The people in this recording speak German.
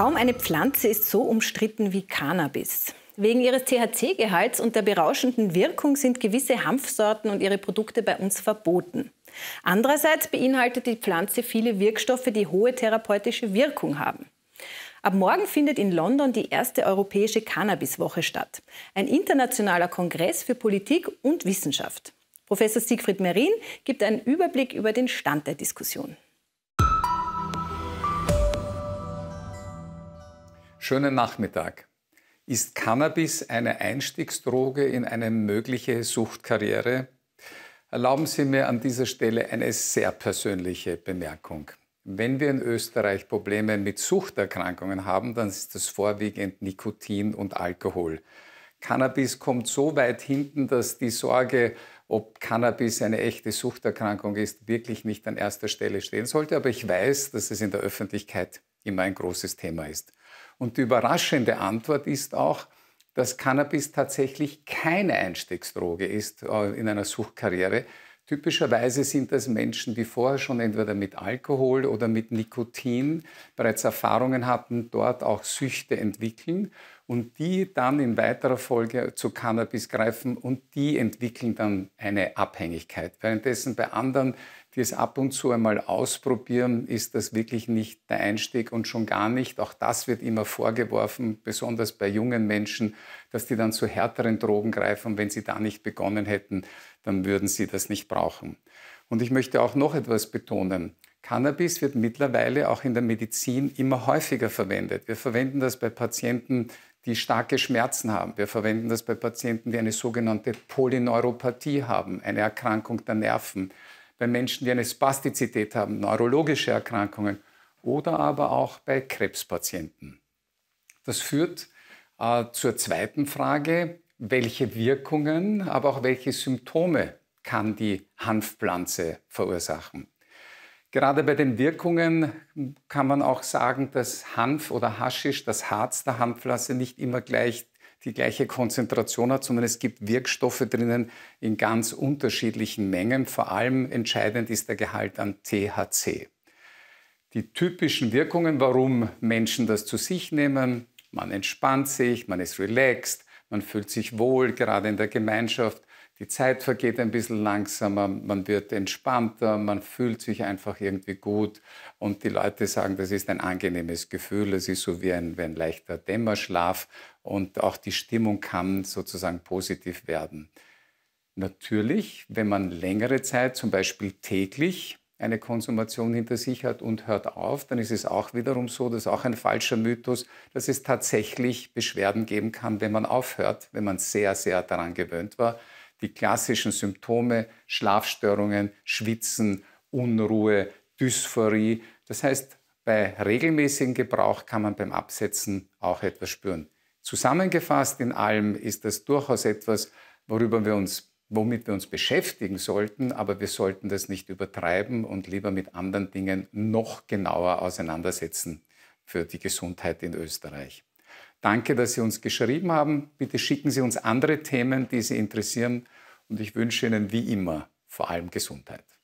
Kaum eine Pflanze ist so umstritten wie Cannabis. Wegen ihres THC-Gehalts und der berauschenden Wirkung sind gewisse Hanfsorten und ihre Produkte bei uns verboten. Andererseits beinhaltet die Pflanze viele Wirkstoffe, die hohe therapeutische Wirkung haben. Ab morgen findet in London die erste europäische Cannabiswoche statt. Ein internationaler Kongress für Politik und Wissenschaft. Professor Siegfried Merin gibt einen Überblick über den Stand der Diskussion. Schönen Nachmittag. Ist Cannabis eine Einstiegsdroge in eine mögliche Suchtkarriere? Erlauben Sie mir an dieser Stelle eine sehr persönliche Bemerkung. Wenn wir in Österreich Probleme mit Suchterkrankungen haben, dann ist das vorwiegend Nikotin und Alkohol. Cannabis kommt so weit hinten, dass die Sorge, ob Cannabis eine echte Suchterkrankung ist, wirklich nicht an erster Stelle stehen sollte. Aber ich weiß, dass es in der Öffentlichkeit immer ein großes Thema ist. Und die überraschende Antwort ist auch, dass Cannabis tatsächlich keine Einstiegsdroge ist äh, in einer Suchtkarriere. Typischerweise sind das Menschen, die vorher schon entweder mit Alkohol oder mit Nikotin bereits Erfahrungen hatten, dort auch Süchte entwickeln und die dann in weiterer Folge zu Cannabis greifen und die entwickeln dann eine Abhängigkeit. Währenddessen bei anderen, die es ab und zu einmal ausprobieren, ist das wirklich nicht der Einstieg und schon gar nicht. Auch das wird immer vorgeworfen, besonders bei jungen Menschen, dass die dann zu härteren Drogen greifen. Wenn sie da nicht begonnen hätten, dann würden sie das nicht brauchen. Und ich möchte auch noch etwas betonen. Cannabis wird mittlerweile auch in der Medizin immer häufiger verwendet. Wir verwenden das bei Patienten die starke Schmerzen haben. Wir verwenden das bei Patienten, die eine sogenannte Polyneuropathie haben, eine Erkrankung der Nerven, bei Menschen, die eine Spastizität haben, neurologische Erkrankungen oder aber auch bei Krebspatienten. Das führt äh, zur zweiten Frage, welche Wirkungen, aber auch welche Symptome kann die Hanfpflanze verursachen? Gerade bei den Wirkungen kann man auch sagen, dass Hanf oder Haschisch, das Harz der Hanfpflanze, nicht immer gleich die gleiche Konzentration hat, sondern es gibt Wirkstoffe drinnen in ganz unterschiedlichen Mengen. Vor allem entscheidend ist der Gehalt an THC. Die typischen Wirkungen, warum Menschen das zu sich nehmen, man entspannt sich, man ist relaxed, man fühlt sich wohl, gerade in der Gemeinschaft, die Zeit vergeht ein bisschen langsamer, man wird entspannter, man fühlt sich einfach irgendwie gut und die Leute sagen, das ist ein angenehmes Gefühl, es ist so wie ein, wie ein leichter Dämmerschlaf und auch die Stimmung kann sozusagen positiv werden. Natürlich, wenn man längere Zeit, zum Beispiel täglich, eine Konsumation hinter sich hat und hört auf, dann ist es auch wiederum so, das ist auch ein falscher Mythos, dass es tatsächlich Beschwerden geben kann, wenn man aufhört, wenn man sehr, sehr daran gewöhnt war die klassischen Symptome, Schlafstörungen, Schwitzen, Unruhe, Dysphorie. Das heißt, bei regelmäßigem Gebrauch kann man beim Absetzen auch etwas spüren. Zusammengefasst in allem ist das durchaus etwas, worüber wir uns, womit wir uns beschäftigen sollten, aber wir sollten das nicht übertreiben und lieber mit anderen Dingen noch genauer auseinandersetzen für die Gesundheit in Österreich. Danke, dass Sie uns geschrieben haben. Bitte schicken Sie uns andere Themen, die Sie interessieren. Und ich wünsche Ihnen wie immer vor allem Gesundheit.